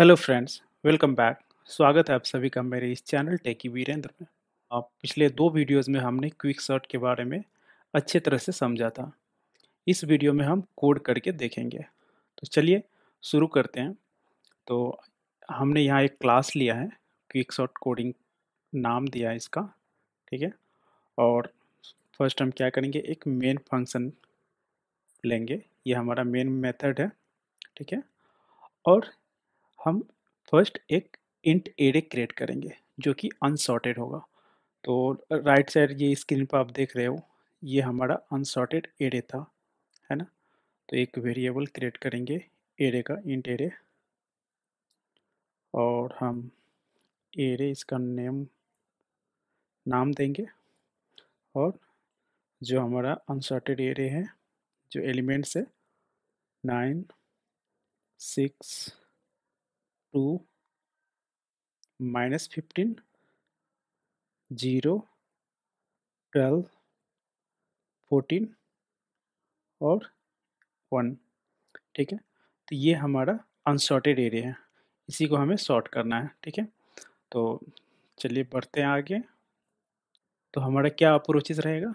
hello friends welcome back स्वागत है आप सभी का मेरे इस चैनल टेकी वीरेंद्र में आप पिछले दो वीडियोस में हमने क्विक सर्ट के बारे में अच्छे तरह से समझा था इस वीडियो में हम कोड करके देखेंगे तो चलिए शुरू करते हैं तो हमने यहाँ एक क्लास लिया है क्विक सर्ट कोडिंग नाम दिया है इसका ठीक है और फर्स्ट हम क्या करेंगे एक मेन फंक्शन लेंगे ये हमारा मेन मेथड है ठीक है और हम फर्स्ट एक इंट एरे क्रिएट करेंगे जो कि अनसॉर्टेड होगा तो राइट साइड ये स्क्रीन पर आप देख रहे हो ये हमारा अनसॉर्टेड एरे था है ना तो एक वेरिएबल क्रिएट करेंगे एरे का इंट एरे और हम एरे इसका नेम नाम देंगे और जो हमारा अनसॉर्टेड एरे है जो एलिमेंट्स है nine six two minus fifteen zero twelve fourteen और वन ठीक है तो ये हमारा अनसॉर्टेड एरिया है इसी को हमें सॉर्ट करना है ठीक है तो चलिए बढ़ते हैं आगे तो हमारा क्या अप्रोचेस रहेगा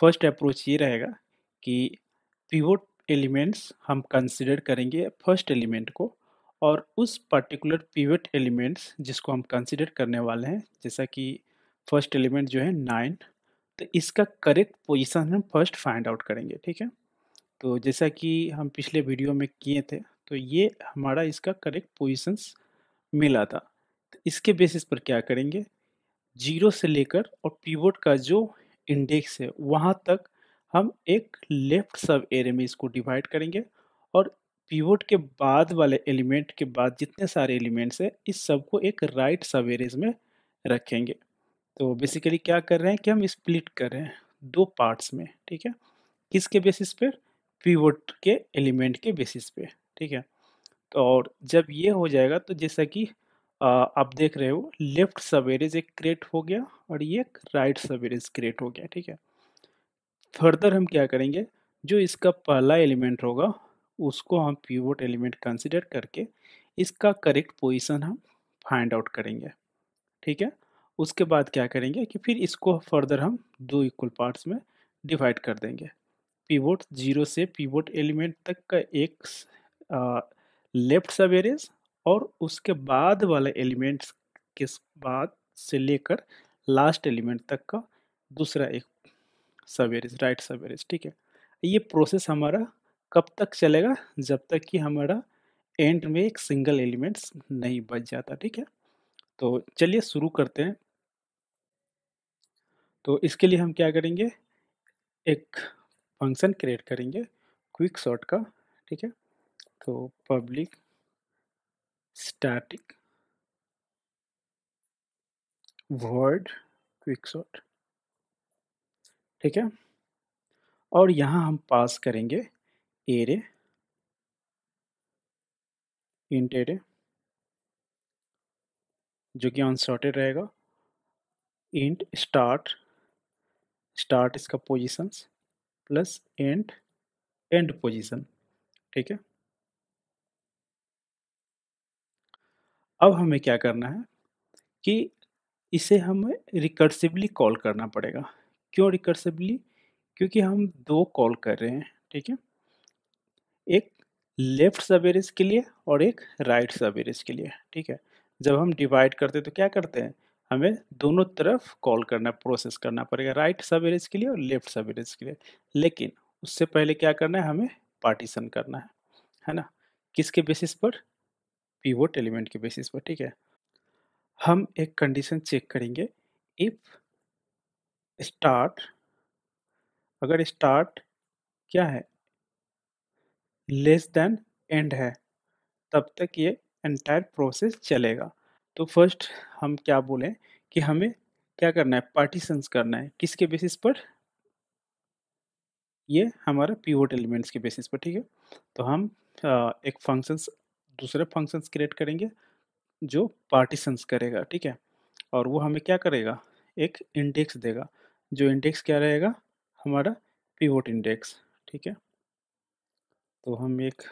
फर्स्ट अप्रोच ये रहेगा कि पिवोट एलिमेंट्स हम कंसिडर करेंगे फर्स्ट एलिमेंट को और उस पर्टिकुलर पिवट एलिमेंट्स जिसको हम कंसिडर करने वाले हैं जैसा कि फर्स्ट एलिमेंट जो है नाइन तो इसका करेक्ट पोजिशन हम फर्स्ट फाइंड आउट करेंगे ठीक है तो जैसा कि हम पिछले वीडियो में किए थे तो ये हमारा इसका करेक्ट पोजिशंस मिला था तो इसके बेसिस पर क्या करेंगे जीरो से लेकर और पीवोट का जो इंडेक्स है वहाँ तक हम एक लेफ्ट सब एरे में इसको डिवाइड करेंगे और पीवोट के बाद वाले एलिमेंट के बाद जितने सारे एलिमेंट्स हैं इस सब को एक राइट सब एरेज में रखेंगे तो बेसिकली क्या कर रहे हैं कि हम स्प्लिट कर रहे हैं दो पार्ट्स में ठीक है किसके बेसिस पे पीवोट के एलिमेंट के बेसिस पे ठीक है तो और जब ये हो जाएगा तो जैसा कि आप देख रहे हो लेफ्ट सब एरेज एक क्रिएट हो गया और ये एक राइट सब एरेज क्रिएट हो गया ठीक है फर्दर हम क्या करेंगे जो इसका पहला एलिमेंट होगा उसको हम पीवोट एलिमेंट कंसिडर करके इसका करेक्ट पोजिशन हम फाइंड आउट करेंगे ठीक है उसके बाद क्या करेंगे कि फिर इसको फर्दर हम दो इक्वल पार्ट्स में डिवाइड कर देंगे पीवोट जीरो से पीवोट एलिमेंट तक का एक लेफ्ट सब एरियज और उसके बाद वाले एलिमेंट्स के बाद से लेकर लास्ट एलिमेंट तक का दूसरा एक सब एरियज राइट सब एरियज ठीक है ये प्रोसेस हमारा कब तक चलेगा जब तक कि हमारा एंड में एक सिंगल एलिमेंट्स नहीं बच जाता ठीक है तो चलिए शुरू करते हैं तो इसके लिए हम क्या करेंगे एक फंक्शन क्रिएट करेंगे क्विक शॉर्ट का ठीक है तो public static void quick sort ठीक है और यहाँ हम पास करेंगे एरे इंट एरे जो कि अनसॉर्टेड रहेगा इंट स्टार्ट स्टार्ट इसका position plus end end position ठीक है अब हमें क्या करना है कि इसे हमें रिकर्सिवली कॉल करना पड़ेगा क्यों रिकर्सिवली क्योंकि हम दो कॉल कर रहे हैं ठीक है एक लेफ्ट सब एरिज के लिए और एक राइट सब एरिज के लिए ठीक है जब हम डिवाइड करते हैं तो क्या करते हैं हमें दोनों तरफ कॉल करना प्रोसेस करना पड़ेगा राइट सब एरिज के लिए और लेफ्ट सब एरिज के लिए लेकिन उससे पहले क्या करना है हमें पार्टीशन करना है है ना किसके बेसिस पर पीवोट एलिमेंट के बेसिस पर ठीक है हम एक कंडीशन चेक करेंगे इफ स्टार्ट अगर स्टार्ट क्या है लेस देन एंड है तब तक ये एंटायर प्रोसेस चलेगा तो फर्स्ट हम क्या बोलें कि हमें क्या करना है पार्टीशंस करना है किसके बेसिस पर ये हमारा पीवोट एलिमेंट्स के बेसिस पर ठीक है तो हम एक फंक्शंस दूसरे फंक्शंस क्रिएट करेंगे जो पार्टीशंस करेगा ठीक है और वो हमें क्या करेगा एक इंडेक्स देगा जो इंडेक्स क्या रहेगा हमारा पीवोट इंडेक्स ठीक है तो हम एक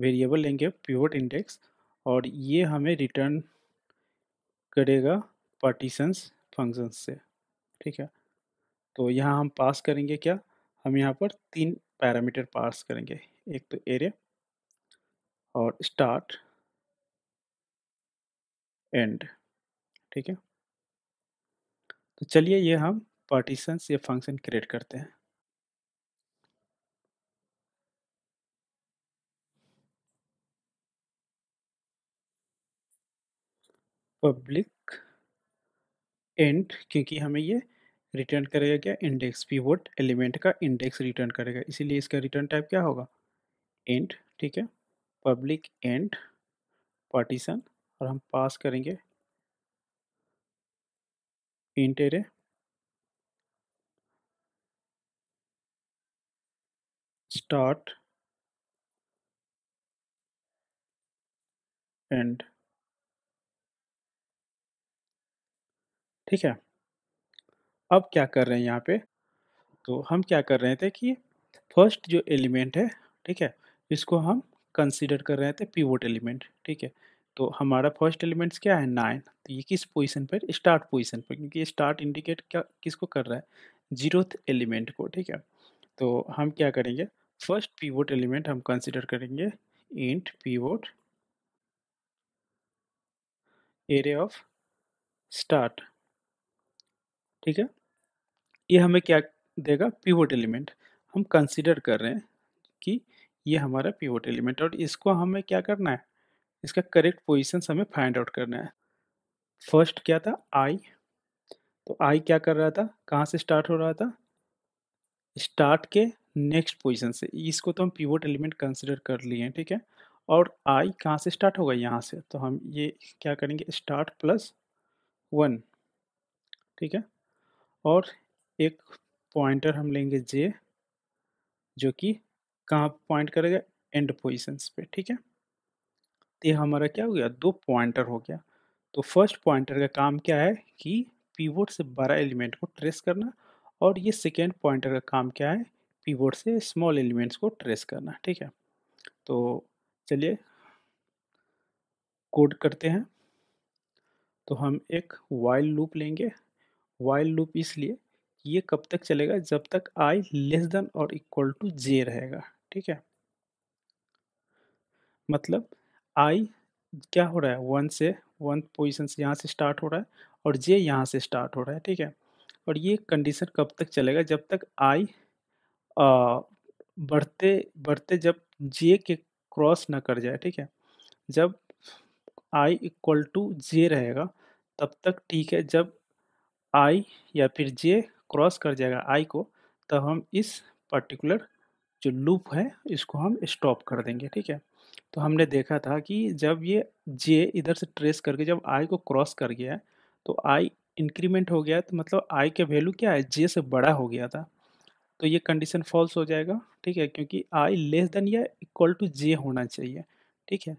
वेरिएबल लेंगे प्योर इंडेक्स और ये हमें रिटर्न करेगा पार्टीशंस फंक्शन से ठीक है तो यहाँ हम पास करेंगे क्या हम यहाँ पर तीन पैरामीटर पास करेंगे एक तो एरे और स्टार्ट एंड ठीक है तो चलिए ये हम पार्टीशंस या फंक्शन क्रिएट करते हैं पब्लिक एंड क्योंकि हमें ये रिटर्न करेगा क्या इंडेक्स वोट एलिमेंट का इंडेक्स रिटर्न करेगा इसीलिए इसका रिटर्न टाइप क्या होगा एंड ठीक है पब्लिक एंड पार्टीशन और हम पास करेंगे इंट एरे स्टार्ट एंड ठीक है अब क्या कर रहे हैं यहाँ पे तो हम क्या कर रहे थे कि फर्स्ट जो एलिमेंट है ठीक है इसको हम कंसीडर कर रहे थे पीवोट एलिमेंट ठीक है तो हमारा फर्स्ट एलिमेंट्स क्या है नाइन तो ये किस पोजीशन पर स्टार्ट पोजीशन पर क्योंकि स्टार्ट इंडिकेट क्या किसको कर रहा है जीरोथ एलिमेंट को ठीक है तो हम क्या करेंगे फर्स्ट पीवोट एलिमेंट हम कंसिडर करेंगे int pivot array of start ठीक है ये हमें क्या देगा पिवोट एलिमेंट हम कंसिडर कर रहे हैं कि ये हमारा पिवोट एलिमेंट और इसको हमें क्या करना है इसका करेक्ट पोजिशन हमें फाइंड आउट करना है फर्स्ट क्या था आई तो आई क्या कर रहा था कहाँ से स्टार्ट हो रहा था स्टार्ट के नेक्स्ट पोजीशन से इसको तो हम पिवोट एलिमेंट कंसिडर कर लिए हैं ठीक है और आई कहाँ से स्टार्ट होगा यहाँ से तो हम ये क्या करेंगे स्टार्ट प्लस वन ठीक है और एक पॉइंटर हम लेंगे जे जो कि कहाँ पॉइंट करेगा एंड पोजिशंस पे ठीक है तो ये हमारा क्या हो गया दो पॉइंटर हो गया तो फर्स्ट पॉइंटर का काम क्या है कि पीवोट से बड़ा एलिमेंट को ट्रेस करना और ये सेकेंड पॉइंटर का काम क्या है पीवोट से स्मॉल एलिमेंट्स को ट्रेस करना ठीक है तो चलिए कोड करते हैं तो हम एक वाइल्ड लूप लेंगे वाइल लूप इसलिए ये कब तक चलेगा जब तक आई लेस देन और इक्वल टू जे रहेगा ठीक है मतलब आई क्या हो रहा है वन से वन पोजिशन से यहाँ से स्टार्ट हो रहा है और जे यहाँ से स्टार्ट हो रहा है ठीक है और ये कंडीशन कब तक चलेगा जब तक आई बढ़ते बढ़ते जब जे के क्रॉस ना कर जाए ठीक है जब आई इक्वल टू जे रहेगा तब तक ठीक है जब आई या फिर जे क्रॉस कर जाएगा आई को तब तो हम इस पर्टिकुलर जो लूप है इसको हम स्टॉप कर देंगे ठीक है तो हमने देखा था कि जब ये जे इधर से ट्रेस करके जब आई को क्रॉस कर गया है तो आई इंक्रीमेंट हो गया तो मतलब आई का वैल्यू क्या है जे से बड़ा हो गया था तो ये कंडीशन फॉल्स हो जाएगा ठीक है क्योंकि आई लेस देन या इक्वल टू जे होना चाहिए ठीक है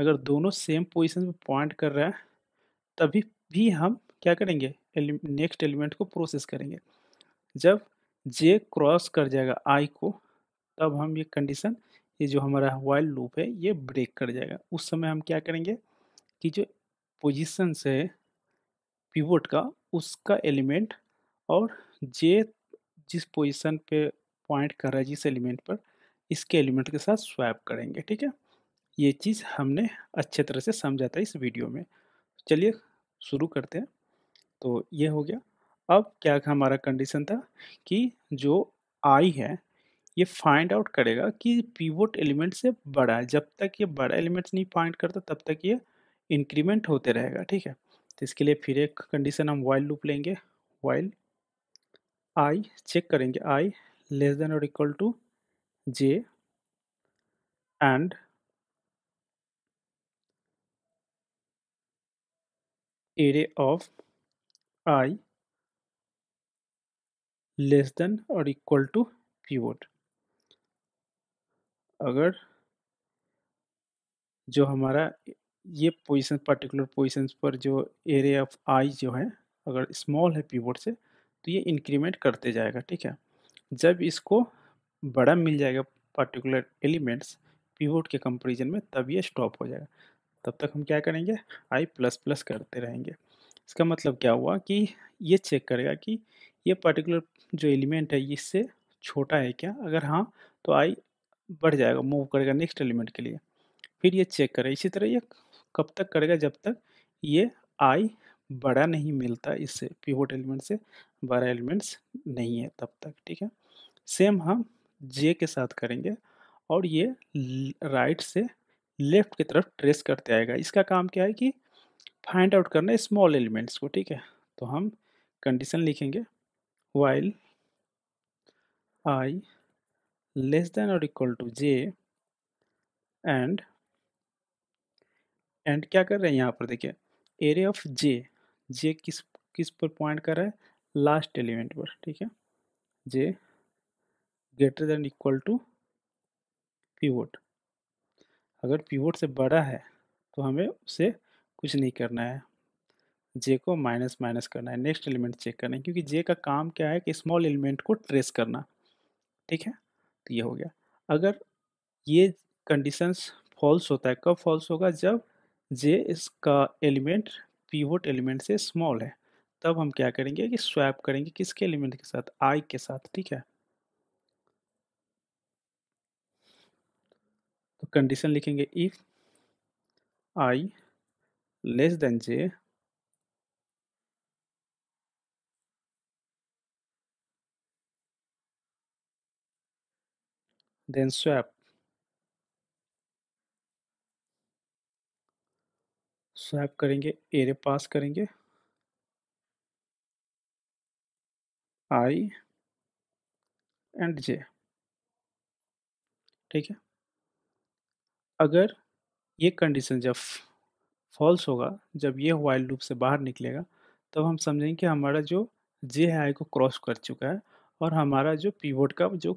अगर दोनों सेम पोजिशन पर पॉइंट कर रहा है तभी भी हम क्या करेंगे एलिम, नेक्स्ट एलिमेंट को प्रोसेस करेंगे जब जे क्रॉस कर जाएगा आई को तब हम ये कंडीशन ये जो हमारा वाइल लूप है ये ब्रेक कर जाएगा उस समय हम क्या करेंगे कि जो पोजिशन से पिवोट का उसका एलिमेंट और जे जिस पोजिशन पे पॉइंट कर रहा है जिस एलिमेंट पर इसके एलिमेंट के साथ स्वैप करेंगे ठीक है ये चीज़ हमने अच्छे तरह से समझा था इस वीडियो में चलिए शुरू करते हैं तो ये हो गया अब क्या हमारा कंडीशन था कि जो आई है ये फाइंड आउट करेगा कि पीवोट एलिमेंट से बड़ा है जब तक ये बड़ा एलिमेंट्स नहीं फाइंड करता तब तक ये इंक्रीमेंट होते रहेगा ठीक है तो इसके लिए फिर एक कंडीशन हम वाइल लूप लेंगे वाइल आई चेक करेंगे आई लेस देन और equal to J and array of i less than और इक्वल टू पीवोट अगर जो हमारा ये पोजिशन पर्टिकुलर पोजिशन पर जो एरिया ऑफ आई जो है अगर स्मॉल है पीवोट से तो ये इंक्रीमेंट करते जाएगा ठीक है जब इसको बड़ा मिल जाएगा पर्टिकुलर एलिमेंट्स पीवोट के कंपेरिजन में तब ये स्टॉप हो जाएगा तब तक हम क्या करेंगे आई प्लस प्लस करते रहेंगे इसका मतलब क्या हुआ कि ये चेक करेगा कि ये पर्टिकुलर जो एलिमेंट है इससे छोटा है क्या अगर हाँ तो आई बढ़ जाएगा मूव करेगा नेक्स्ट एलिमेंट के लिए फिर ये चेक करेगा इसी तरह ये कब तक करेगा जब तक ये आई बड़ा नहीं मिलता इससे पिवोट एलिमेंट से बड़ा एलिमेंट्स नहीं है तब तक ठीक है सेम हम जे के साथ करेंगे और ये राइट से लेफ्ट की तरफ ट्रेस करते आएगा इसका काम क्या है कि फाइंड आउट करना है स्मॉल एलिमेंट्स को ठीक है तो हम कंडीशन लिखेंगे वाइल आई लेस देन और equal to J and and क्या कर रहे हैं यहाँ पर देखिए एरिया ऑफ जे जे किस किस पर पॉइंट कर रहा है लास्ट एलिमेंट पर ठीक है J greater than equal to pivot अगर पीवोट से बड़ा है तो हमें उसे कुछ नहीं करना है जे को माइनस माइनस करना है नेक्स्ट एलिमेंट चेक करना है क्योंकि जे का काम क्या है कि स्मॉल एलिमेंट को ट्रेस करना ठीक है तो ये हो गया अगर ये कंडीशंस फॉल्स होता है कब फॉल्स होगा जब जे इसका एलिमेंट पीवोट एलिमेंट से स्मॉल है तब हम क्या करेंगे कि स्वैप करेंगे किसके एलिमेंट के साथ आई के साथ ठीक है तो कंडीशन लिखेंगे if I less than j then swap swap करेंगे एरे पास करेंगे आई एंड जे ठीक है अगर ये कंडीशन जब फॉल्स होगा जब ये वाइल लूप से बाहर निकलेगा तब हम समझेंगे कि हमारा जो जे है आई को क्रॉस कर चुका है और हमारा जो पीवोट का जो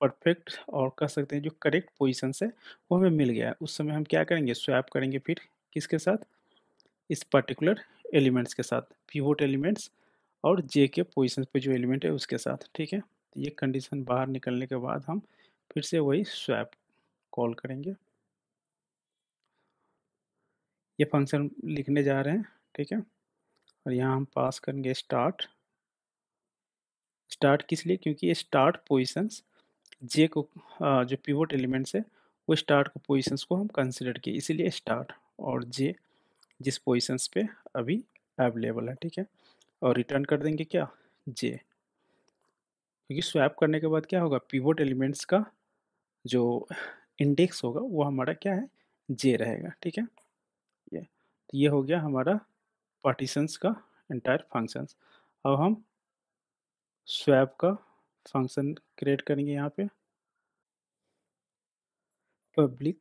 परफेक्ट और कह सकते हैं जो करेक्ट पोजिशन है वो हमें मिल गया है उस समय हम क्या करेंगे स्वैप करेंगे फिर किसके साथ इस पर्टिकुलर एलिमेंट्स के साथ पीवोट एलिमेंट्स और जे के पोजिशन पे जो एलिमेंट है उसके साथ ठीक है ये कंडीशन बाहर निकलने के बाद हम फिर से वही स्वैप कॉल करेंगे ये फंक्शन लिखने जा रहे हैं ठीक है और यहाँ हम पास करेंगे स्टार्ट स्टार्ट किस लिए क्योंकि ये स्टार्ट पोजिशंस जे को जो पिवोट एलिमेंट्स है वो स्टार्ट को पोजिशंस को हम कंसिडर किए इसीलिए स्टार्ट और जे जिस पोजिशंस पे अभी अवेलेबल है ठीक है और रिटर्न कर देंगे क्या जे क्योंकि स्वैप करने के बाद क्या होगा पिवोट एलिमेंट्स का जो इंडेक्स होगा वो हमारा क्या है जे रहेगा ठीक है ये हो गया हमारा पार्टीशंस का एंटायर फंक्शंस अब हम स्वैप का फंक्शन क्रिएट करेंगे यहाँ पे पब्लिक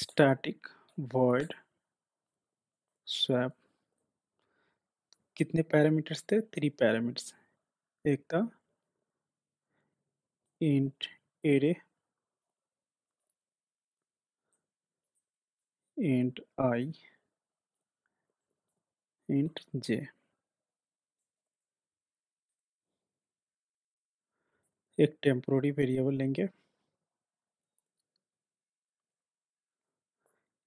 स्टैटिक वर्ड स्वैप कितने पैरामीटर्स थे थ्री पैरामीटर्स एक था int array int i int j एक टेम्पोरी वेरिएबल लेंगे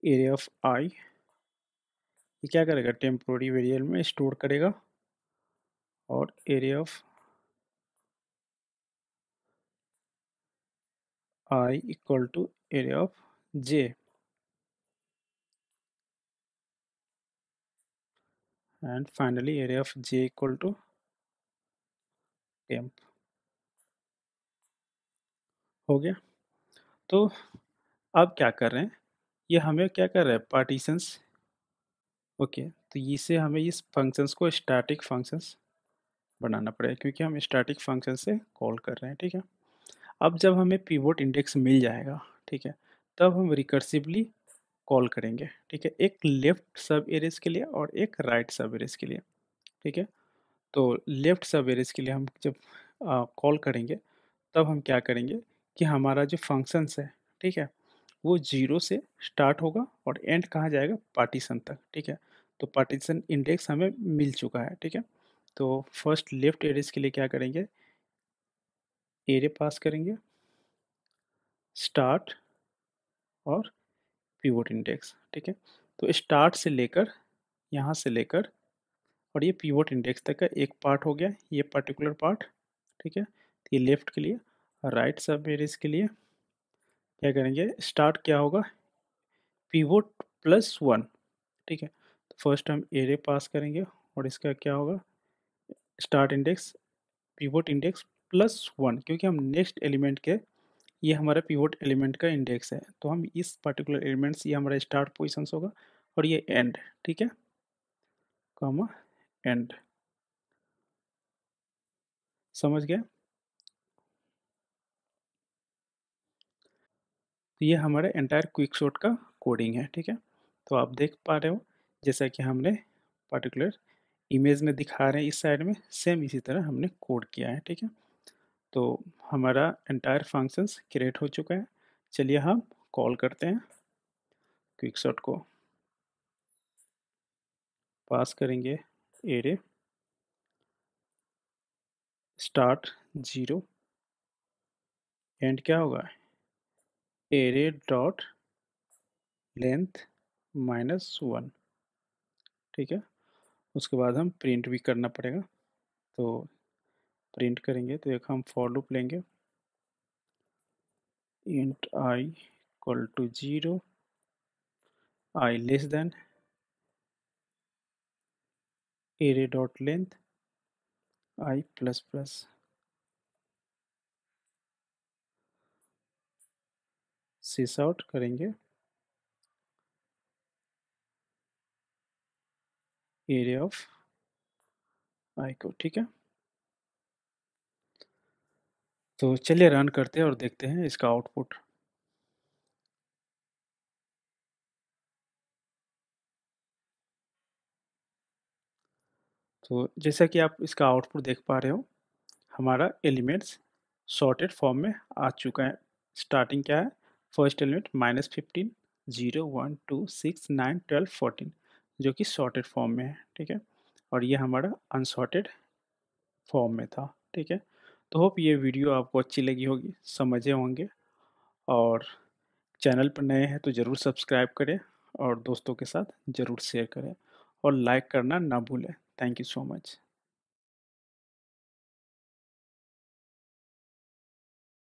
एरिया ऑफ आई ये क्या करेगा टेम्प्रोरी वेरिएबल में स्टोर करेगा और array of I equal to array of J and finally area of j equal to m हो गया तो अब क्या कर रहे हैं ये हमें क्या कर रहे हैं पार्टीशंस ओके तो इसे हमें इस फंक्शंस को स्टैटिक फंक्शंस बनाना पड़ेगा क्योंकि हम स्टैटिक फंक्शन से कॉल कर रहे हैं ठीक है अब जब हमें पिवोट इंडेक्स मिल जाएगा ठीक है तब हम रिकर्सिवली कॉल करेंगे ठीक है एक लेफ्ट सब एरेज़ के लिए और एक राइट सब एरेज के लिए ठीक है तो लेफ्ट सब एरेज़ के लिए हम जब कॉल करेंगे तब हम क्या करेंगे कि हमारा जो फंक्शंस है ठीक है वो जीरो से स्टार्ट होगा और एंड कहाँ जाएगा पार्टीशन तक ठीक है तो पार्टीशन इंडेक्स हमें मिल चुका है ठीक है तो फर्स्ट लेफ्ट एरेज के लिए क्या करेंगे एरे पास करेंगे स्टार्ट और पीवोट इंडेक्स ठीक है तो स्टार्ट से लेकर यहाँ से लेकर और ये पीवोट इंडेक्स तक का एक पार्ट हो गया ये पर्टिकुलर पार्ट ठीक है तो ये लेफ्ट के लिए राइट सब मेरिज के लिए क्या करेंगे स्टार्ट क्या होगा पीवोट प्लस वन ठीक है तो फर्स्ट हम एरे पास करेंगे और इसका क्या होगा start index pivot index plus one क्योंकि हम नेक्स्ट एलिमेंट के ये हमारा पिवोट एलिमेंट का इंडेक्स है तो हम इस पर्टिकुलर एलिमेंट्स ये हमारा स्टार्ट पोजिशन होगा और ये एंड ठीक है कॉमा एंड समझ गया तो ये हमारे एंटायर क्विक शॉट का कोडिंग है ठीक है तो आप देख पा रहे हो जैसा कि हमने पर्टिकुलर इमेज में दिखा रहे हैं इस साइड में सेम इसी तरह हमने कोड किया है ठीक है तो हमारा एंटायर फंक्शंस क्रिएट हो चुका है चलिए हम कॉल करते हैं क्विक शॉट को पास करेंगे एरे स्टार्ट जीरो एंड क्या होगा array dot length minus one ठीक है उसके बाद हम प्रिंट भी करना पड़ेगा तो प्रिंट करेंगे तो एक हम फॉर लूप लेंगे int I equal to zero I less than array dot length I plus plus sys out करेंगे एरे ऑफ आई को ठीक है तो चलिए रन करते हैं और देखते हैं इसका आउटपुट तो जैसा कि आप इसका आउटपुट देख पा रहे हो हमारा एलिमेंट्स सॉर्टेड फॉर्म में आ चुका है स्टार्टिंग क्या है first element minus fifteen zero one two six nine twelve fourteen जो कि सॉर्टेड फॉर्म में है ठीक है और ये हमारा अनसॉर्टेड फॉर्म में था ठीक है तो होप ये वीडियो आपको अच्छी लगी होगी समझे होंगे और चैनल पर नए हैं तो ज़रूर सब्सक्राइब करें और दोस्तों के साथ ज़रूर शेयर करें और लाइक करना ना भूलें थैंक यू सो मच